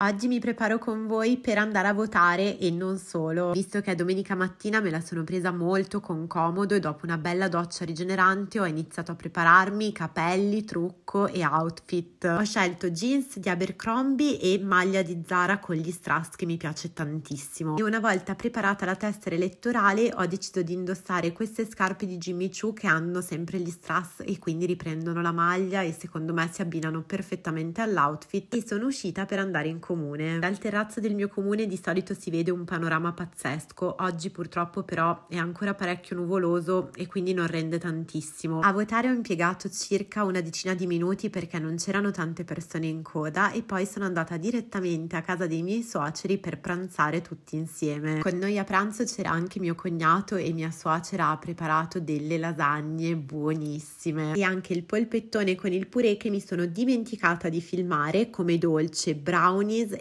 Oggi mi preparo con voi per andare a votare e non solo, visto che è domenica mattina me la sono presa molto con comodo e dopo una bella doccia rigenerante ho iniziato a prepararmi capelli, trucco e outfit. Ho scelto jeans di Abercrombie e maglia di Zara con gli strass che mi piace tantissimo. E una volta preparata la tessera elettorale ho deciso di indossare queste scarpe di Jimmy Choo che hanno sempre gli strass e quindi riprendono la maglia e secondo me si abbinano perfettamente all'outfit e sono uscita per andare in comune. Dal terrazzo del mio comune di solito si vede un panorama pazzesco, oggi purtroppo però è ancora parecchio nuvoloso e quindi non rende tantissimo. A votare ho impiegato circa una decina di minuti perché non c'erano tante persone in coda e poi sono andata direttamente a casa dei miei suoceri per pranzare tutti insieme. Con noi a pranzo c'era anche mio cognato e mia suocera ha preparato delle lasagne buonissime e anche il polpettone con il purè che mi sono dimenticata di filmare come dolce brownie